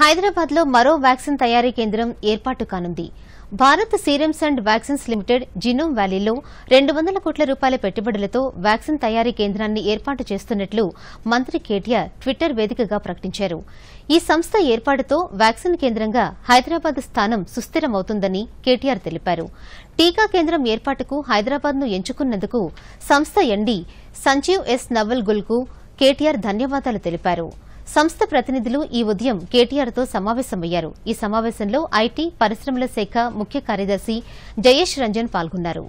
హైదరాబాద్ లో మరో వ్యాక్సిన్ తయారీ కేంద్రం ఏర్పాటు కానుంది Bharat serums and vaccines limited genome వ్యాలీలో రెండు వందల కోట్ల రూపాయల పెట్టుబడులతో వ్యాక్సిన్ తయారీ కేంద్రాన్ని ఏర్పాటు చేస్తున్నట్లు మంత్రి కేటీఆర్ ట్విట్టర్ వేదికగా ప్రకటించారు ఈ సంస్థ ఏర్పాటుతో వ్యాక్సిన్ కేంద్రంగా హైదరాబాద్ స్థానం సుస్థిరమవుతుందని కేటీఆర్ తెలిపారు టీకా కేంద్రం ఏర్పాటుకు హైదరాబాద్ను ఎంచుకున్నందుకు సంస్థ ఎండీ సంజీవ్ ఎస్ నవల్ గుల్కు కేటీఆర్ ధన్యవాదాలు తెలిపారు సంస్థ ప్రతినిధులు ఈ ఉదయం కేటీఆర్తో సమావేశమయ్యారు ఈ సమావేశంలో ఐటీ పరిశ్రమల శాఖ ముఖ్య కార్యదర్శి జయేష్ రంజన్ పాల్గొన్నారు